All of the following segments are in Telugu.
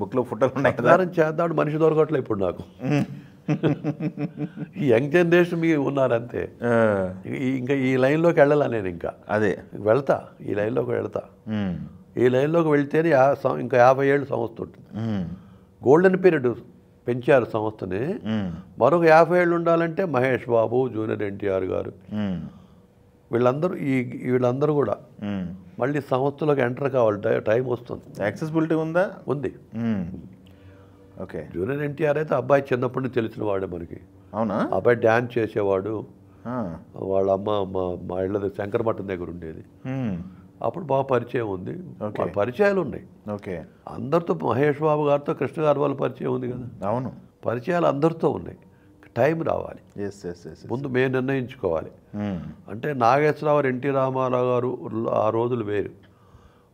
బుక్ ఫోటోలు ఉన్నాయి ప్రచారం మనిషి దొరకట్లే ఇప్పుడు నాకు ఈ యంగ్ జనరేషన్ మీ ఉన్నారంతే ఇంకా ఈ లైన్లోకి వెళ్ళాలా నేను ఇంకా అదే వెళ్తా ఈ లైన్లోకి వెళ్తా ఈ లైన్లోకి వెళ్తేనే ఇంకా యాభై ఏళ్ళు సంస్థ ఉంటుంది గోల్డెన్ పీరియడ్ పెంచారు సంస్థని మరొక యాభై ఏళ్ళు ఉండాలంటే మహేష్ బాబు జూనియర్ ఎన్టీఆర్ గారు వీళ్ళందరూ ఈ వీళ్ళందరూ కూడా మళ్ళీ సంస్థలకు ఎంటర్ కావాలి టైం వస్తుంది యాక్సెసిబిలిటీ ఉందా ఉంది ఓకే జూనియర్ ఎన్టీఆర్ అయితే అబ్బాయి చిన్నప్పటి నుంచి తెలిసిన వాడే మనకి అవునా అబ్బాయి డ్యాన్స్ చేసేవాడు వాళ్ళ అమ్మ మా ఇళ్ళది శంకరమఠం దగ్గర ఉండేది అప్పుడు బాగా పరిచయం ఉంది పరిచయాలు ఉన్నాయి ఓకే అందరితో మహేష్ బాబు గారితో కృష్ణ గారు వాళ్ళ పరిచయం ఉంది కదా అవును పరిచయాలు అందరితో ఉన్నాయి టైం రావాలి ముందు మేము నిర్ణయించుకోవాలి hmm. అంటే నాగేశ్వరరావు ఎన్టీ రామారావు గారు ఆ రోజులు వేరు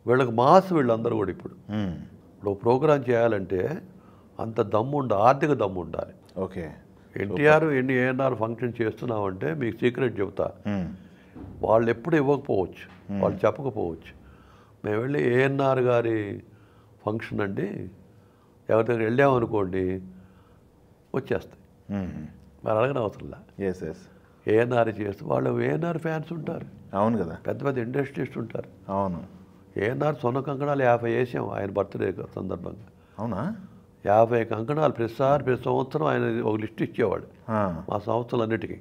వీళ్ళకి మాస్ వీళ్ళందరూ కూడా ఇప్పుడు hmm. ఇప్పుడు ప్రోగ్రాం చేయాలంటే అంత దమ్ము ఉండాలి ఆర్థిక దమ్ము ఉండాలి ఓకే ఎన్టీఆర్ ఎన్ని ఏఎన్ఆర్ ఫంక్షన్ చేస్తున్నామంటే మీకు సీక్రెట్ చెబుతా hmm. వాళ్ళు ఎప్పుడు ఇవ్వకపోవచ్చు వాళ్ళు చెప్పకపోవచ్చు మేము వెళ్ళి ఏఎన్ఆర్ గారి ఫంక్షన్ అండి ఎవరి దగ్గర వెళ్ళామనుకోండి వచ్చేస్తాయి మరి అడగడం అవసరం ఎస్ ఎస్ ఏఎన్ఆర్ చేస్తే వాళ్ళు ఏఎన్ఆర్ ఫ్యాన్స్ ఉంటారు అవును కదా పెద్ద పెద్ద ఇండస్ట్రీస్ట్ ఉంటారు అవును ఏఎన్ఆర్ సొన్న కంకణాలు యాభై వేసాం ఆయన బర్త్డే సందర్భంగా అవునా యాభై కంకణాలు ప్రతిసారి ప్రతి సంవత్సరం ఆయన ఒక లిస్ట్ ఇచ్చేవాడు మా సంవత్సరాలు అన్నిటికీ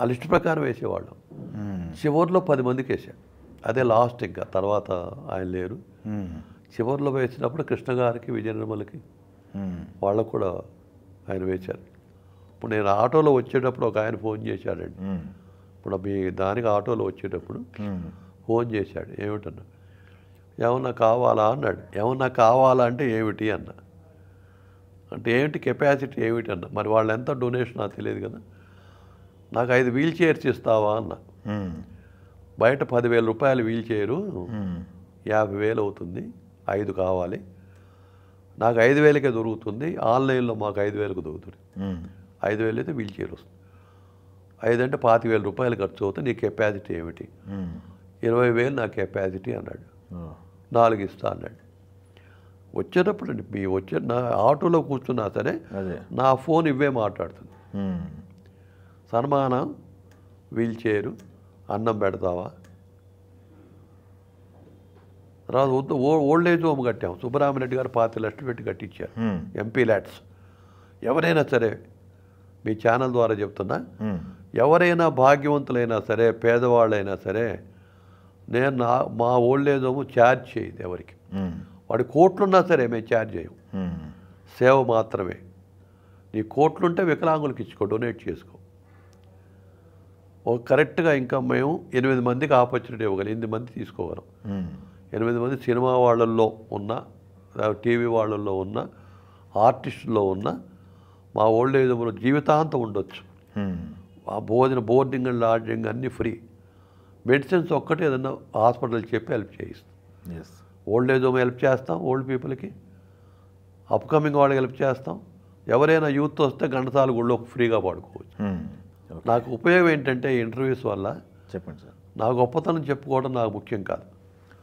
ఆ లిస్ట్ ప్రకారం వేసేవాళ్ళం చివరిలో పది మందికి వేసాం అదే లాస్ట్ ఇంకా తర్వాత ఆయన లేరు చివరిలో వేసినప్పుడు కృష్ణ గారికి విజయ నిర్మలకి వాళ్ళకు కూడా ఆయన వేశారు ఇప్పుడు నేను ఆటోలో వచ్చేటప్పుడు ఒక ఆయన ఫోన్ చేశాడండి ఇప్పుడు మీ దానికి ఆటోలో వచ్చేటప్పుడు ఫోన్ చేశాడు ఏమిటన్నా ఏమన్నా కావాలా అన్నాడు ఏమన్నా కావాలా అంటే ఏమిటి అన్న అంటే ఏమిటి కెపాసిటీ ఏమిటి అన్న మరి వాళ్ళు ఎంత డొనేషన్ నాకు తెలియదు కదా నాకు ఐదు వీల్ చైర్స్ ఇస్తావా అన్న బయట పదివేల రూపాయలు వీల్ చైరు యాభై వేలు అవుతుంది ఐదు కావాలి నాకు ఐదు వేలకే దొరుకుతుంది ఆన్లైన్లో మాకు ఐదు వేలకు దొరుకుతుంది ఐదు వేలు అయితే వీల్ వస్తుంది ఐదు అంటే పాతి వేల రూపాయలు ఖర్చు అవుతుంది నీ కెపాసిటీ ఏమిటి ఇరవై వేలు నా కెపాసిటీ అన్నాడు నాలుగు ఇస్తా అన్నాడు వచ్చేటప్పుడు అండి మీ వచ్చే నా ఆటోలో కూర్చున్నా సరే నా ఫోన్ ఇవే మాట్లాడుతుంది సన్మానం వీల్చైరు అన్నం పెడతావా తర్వాత వద్దు ఓల్డ్ ఏజ్ హోమ్ కట్టాం సుబ్బరామిరెడ్డి గారు పాతి లక్షలు పెట్టి కట్టించారు ఎంపీ ల్యాట్స్ ఎవరైనా సరే మీ ఛానల్ ద్వారా చెప్తున్నా ఎవరైనా భాగ్యవంతులైనా సరే పేదవాళ్ళైనా సరే నేను నా మా ఓల్డ్ ఏజ్ హోమ్ ఛార్జ్ చేయదు ఎవరికి వాడి కోట్లున్నా సరే మేము ఛార్జ్ చేయం సేవ మాత్రమే నీ కోట్లుంటే వికలాంగులకు ఇచ్చుకో డొనేట్ చేసుకో ఓ కరెక్ట్గా ఇంకా మేము ఎనిమిది మందికి ఆపర్చునిటీ ఇవ్వగలం ఎనిమిది మంది తీసుకోగలం ఎనిమిది మంది సినిమా వాళ్ళల్లో ఉన్న టీవీ వాళ్ళల్లో ఉన్న ఆర్టిస్టుల్లో ఉన్న మా ఓల్డ్ ఏజ్ హోమ్లో జీవితాంతం ఉండొచ్చు ఆ భోజన బోర్డింగ్ అండ్ లాడ్జింగ్ అన్నీ ఫ్రీ మెడిసిన్స్ ఒక్కటే ఏదన్నా హాస్పిటల్కి చెప్పి హెల్ప్ చేయిస్తాం ఓల్డ్ ఏజ్ హోమ్ హెల్ప్ చేస్తాం ఓల్డ్ పీపుల్కి అప్కమింగ్ వాళ్ళకి హెల్ప్ చేస్తాం ఎవరైనా యూత్ వస్తే గంటసాల గుళ్ళో ఫ్రీగా పాడుకోవచ్చు నాకు ఉపయోగం ఏంటంటే ఇంటర్వ్యూస్ వల్ల చెప్పండి సార్ నా గొప్పతనం చెప్పుకోవడం నాకు ముఖ్యం కాదు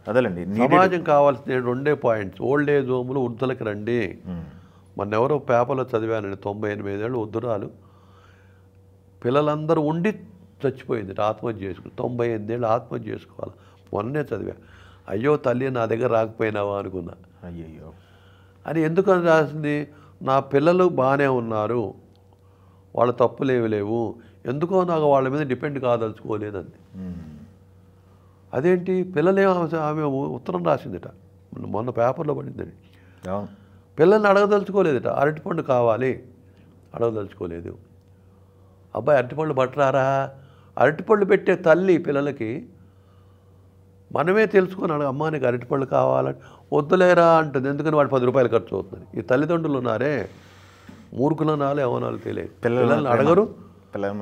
అదేలేండి సమాజం కావాల్సిన రెండే పాయింట్స్ ఓల్డ్ ఏజ్ హోములు వృద్ధులకి రండి మొన్న ఎవరో పేపర్లో చదివానండి తొంభై ఎనిమిది ఏళ్ళు వద్దురాలు పిల్లలందరూ ఉండి చచ్చిపోయింది ఆత్మహత్య చేసుకుని తొంభై ఎనిమిదేళ్ళు ఆత్మహత్య చేసుకోవాలి మొన్నే చదివా అయ్యో తల్లి నా దగ్గర రాకపోయినావా అనుకున్నా అయ్యయ్యో అని ఎందుకు రాసింది నా పిల్లలు బాగానే ఉన్నారు వాళ్ళ తప్పులేవి లేవు ఎందుకో నాకు వాళ్ళ మీద డిపెండ్ కాదలుచుకోలేదండి అదేంటి పిల్లలే ఆమె ఉత్తరం రాసిందిట మొన్న పేపర్లో పడిందండి పిల్లల్ని అడగదలుచుకోలేదట అరటిపండు కావాలి అడగదలుచుకోలేదు అబ్బాయి అరటిపండు పట్టరారా అరటిపళ్ళు పెట్టే తల్లి పిల్లలకి మనమే తెలుసుకొని అడగ అమ్మ నీకు అరటిపళ్ళు కావాలని వద్దులేరా అంటుంది ఎందుకని వాడు పది రూపాయలు ఖర్చు అవుతుంది ఈ తల్లిదండ్రులు ఉన్నారే మూర్ఖులు నాలో అవనాలు తెలియదు పిల్లల్ని అడగరు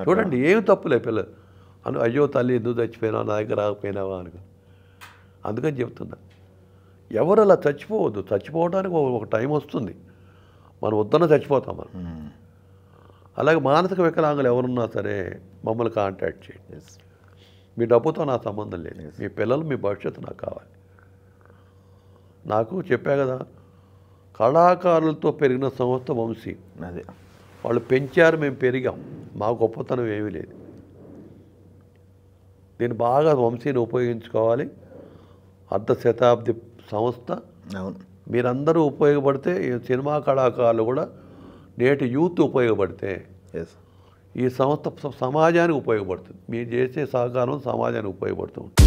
చూడండి ఏమి తప్పులే పిల్లలు అను అయ్యో తల్లి ఎందుకు చచ్చిపోయినా నా దగ్గర రాకపోయినావా అనుకో అందుకని చెప్తున్నా ఎవరు అలా చచ్చిపోవద్దు చచ్చిపోవడానికి ఒక టైం వస్తుంది మనం వద్దన చచ్చిపోతాం మనం అలాగే మానసిక వికలాంగులు ఎవరున్నా సరే మమ్మల్ని కాంటాక్ట్ చేయండి మీ డబ్బుతో నా సంబంధం లేదు మీ పిల్లలు మీ భవిష్యత్తు నాకు కావాలి నాకు చెప్పా కదా కళాకారులతో పెరిగిన సంస్థ వంశీ అదే వాళ్ళు పెంచారు మేము పెరిగాం మా గొప్పతనం ఏమీ లేదు నేను బాగా వంశీని ఉపయోగించుకోవాలి అర్ధ శతాబ్ది సంస్థ అవును మీరందరూ ఉపయోగపడితే ఈ సినిమా కళాకారులు కూడా నేటి యూత్ ఉపయోగపడితే ఈ సంస్థ సమాజానికి ఉపయోగపడుతుంది మీరు చేసే సహకారం సమాజానికి ఉపయోగపడుతుంది